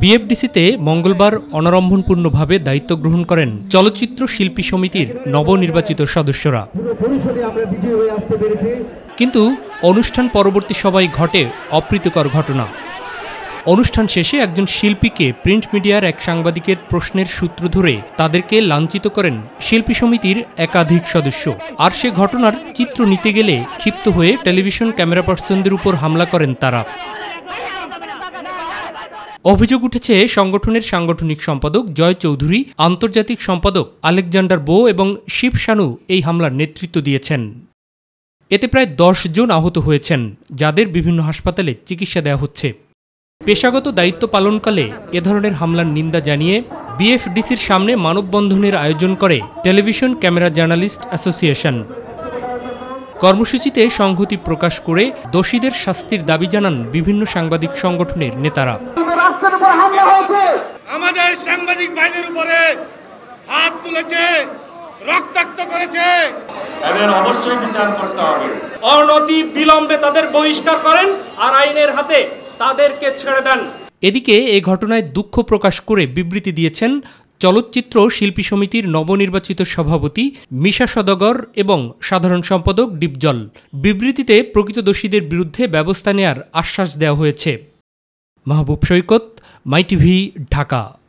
বিএফডিসিতে মঙ্গলবার অনারম্ভনপূর্ণভাবে দায়িত্ব গ্রহণ করেন চলচ্চিত্র শিল্পী সমিতির নবনির্বাচিত সদস্যরা কিন্তু অনুষ্ঠান পরবর্তী সবাই ঘটে অপ্রীতিকর ঘটনা অনুষ্ঠান শেষে একজন শিল্পীকে প্রিন্ট মিডিয়ার এক সাংবাদিকের প্রশ্নের সূত্র ধরে তাদেরকে লাঞ্ছিত করেন শিল্পী সমিতির একাধিক সদস্য আর সে ঘটনার চিত্র নিতে গেলে ক্ষিপ্ত হয়ে টেলিভিশন ক্যামেরা পার্সনদের উপর হামলা করেন তারা অভিযোগ উঠেছে সংগঠনের সাংগঠনিক সম্পাদক জয় চৌধুরী আন্তর্জাতিক সম্পাদক আলেকজান্ডার বো এবং শিব শানু এই হামলার নেতৃত্ব দিয়েছেন এতে প্রায় দশ জন আহত হয়েছেন যাদের বিভিন্ন হাসপাতালে চিকিৎসা দেওয়া হচ্ছে পেশাগত দায়িত্ব পালনকালে এ ধরনের হামলার নিন্দা জানিয়ে বিএফডিসির সামনে মানববন্ধনের আয়োজন করে টেলিভিশন ক্যামেরা জার্নালিস্ট অ্যাসোসিয়েশন কর্মসূচিতে সংহতি প্রকাশ করে দোষীদের শাস্তির দাবি জানান বিভিন্ন সাংবাদিক সংগঠনের নেতারা আমাদের সাংবাদিক ভাইদের উপরে হাত তুলেছে রক্তাক্ত করেছে তাদের অবশ্যই বিচার করতে হবে অনতি বিলম্বে তাদের বহিষ্কার করেন আর আইনের হাতে তাদেরকে ছেড়ে দেন এদিকে এ ঘটনায় দুঃখ প্রকাশ করে বিবৃতি দিয়েছেন চলচ্চিত্র শিল্পী সমিতির নবনির্বাচিত সভাপতি মিশা সদগর এবং সাধারণ সম্পাদক ডিপজল বিবৃতিতে প্রকৃত দোষীদের বিরুদ্ধে ব্যবস্থা নেয়ার আশ্বাস দেওয়া হয়েছে মাহবুব সৈকত মাইটিভি ঢাকা